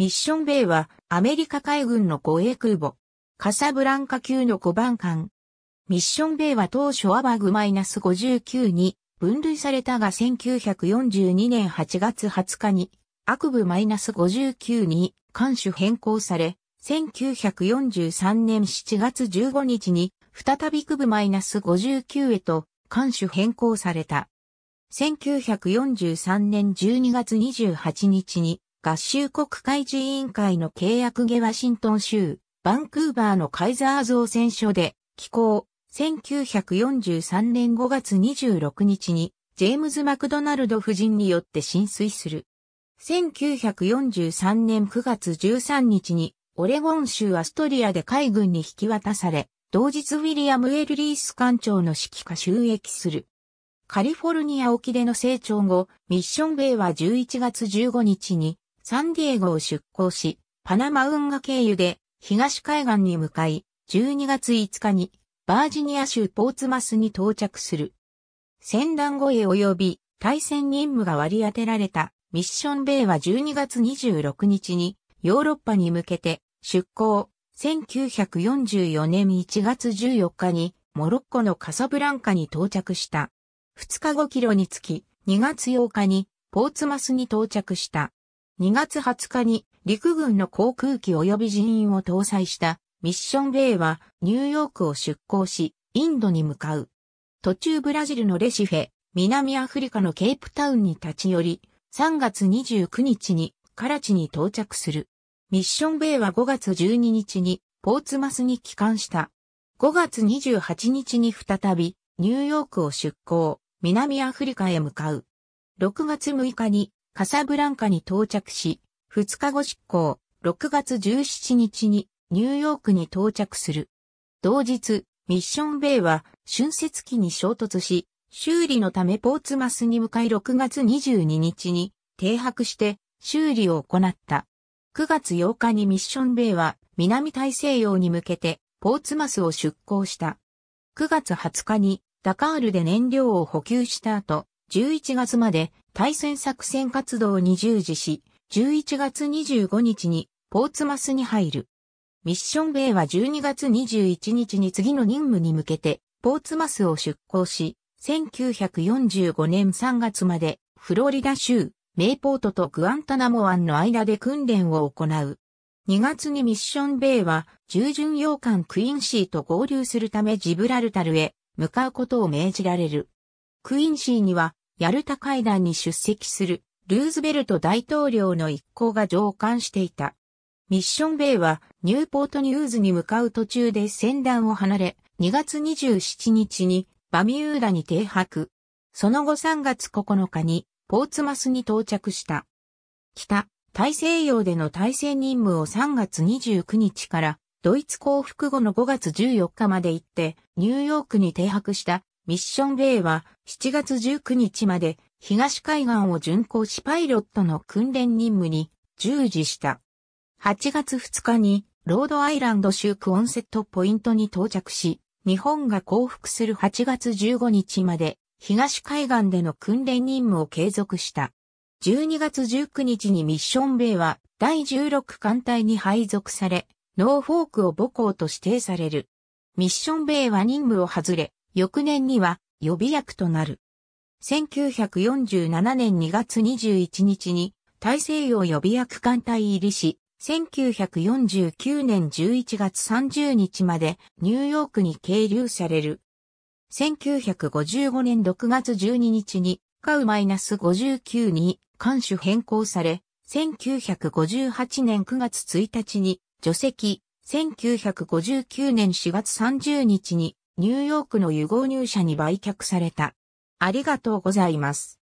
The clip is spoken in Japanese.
ミッションベイはアメリカ海軍の護衛空母、カサブランカ級の5番艦。ミッションベイは当初アバグマイナス -59 に分類されたが1942年8月20日にアクブ -59 に艦種変更され、1943年7月15日に再びクブ -59 へと艦種変更された。1943年12月28日に合衆国海事委員会の契約下ワシントン州、バンクーバーのカイザー造船所で、寄港、1943年5月26日に、ジェームズ・マクドナルド夫人によって浸水する。1943年9月13日に、オレゴン州アストリアで海軍に引き渡され、同日ウィリアム・エルリース艦長の指揮下収益する。カリフォルニア沖での成長後、ミッションベイは11月15日にサンディエゴを出港し、パナマ運河経由で東海岸に向かい、12月5日にバージニア州ポーツマスに到着する。戦乱後へ及び対戦任務が割り当てられたミッションベイは12月26日にヨーロッパに向けて出港。1944年1月14日にモロッコのカサブランカに到着した。2日後キロにつき2月8日にポーツマスに到着した。2月20日に陸軍の航空機及び人員を搭載したミッションベイはニューヨークを出港し、インドに向かう。途中ブラジルのレシフェ、南アフリカのケープタウンに立ち寄り、3月29日にカラチに到着する。ミッションベイは5月12日にポーツマスに帰還した。5月28日に再びニューヨークを出港、南アフリカへ向かう。6月6日にカサブランカに到着し、2日後執行、6月17日にニューヨークに到着する。同日、ミッションベイは春節機に衝突し、修理のためポーツマスに向かい6月22日に停泊して修理を行った。9月8日にミッションベイは南大西洋に向けてポーツマスを出港した。9月20日にダカールで燃料を補給した後、11月まで対戦作戦活動に従事し、11月25日にポーツマスに入る。ミッション米は12月21日に次の任務に向けて、ポーツマスを出港し、1945年3月まで、フロリダ州、メイポートとグアンタナモ湾の間で訓練を行う。2月にミッション米は、従順洋艦クインシーと合流するためジブラルタルへ向かうことを命じられる。クインシーにはヤルタ会談に出席するルーズベルト大統領の一行が上官していた。ミッションベイはニューポートニューズに向かう途中で船団を離れ、2月27日にバミューダに停泊。その後3月9日にポーツマスに到着した。北、大西洋での大戦任務を3月29日からドイツ降伏後の5月14日まで行ってニューヨークに停泊したミッションベイは7月19日まで東海岸を巡航しパイロットの訓練任務に従事した。8月2日にロードアイランド州クオンセットポイントに到着し、日本が降伏する8月15日まで東海岸での訓練任務を継続した。12月19日にミッションベイは第16艦隊に配属され、ノーフォークを母校と指定される。ミッションベイは任務を外れ、翌年には予備役となる。1947年2月21日に大西洋予備役艦隊入りし、1949年11月30日までニューヨークに係留される。1955年6月12日にカウマイナス -59 に艦首変更され、1958年9月1日に除籍、1959年4月30日にニューヨークの融合入社に売却された。ありがとうございます。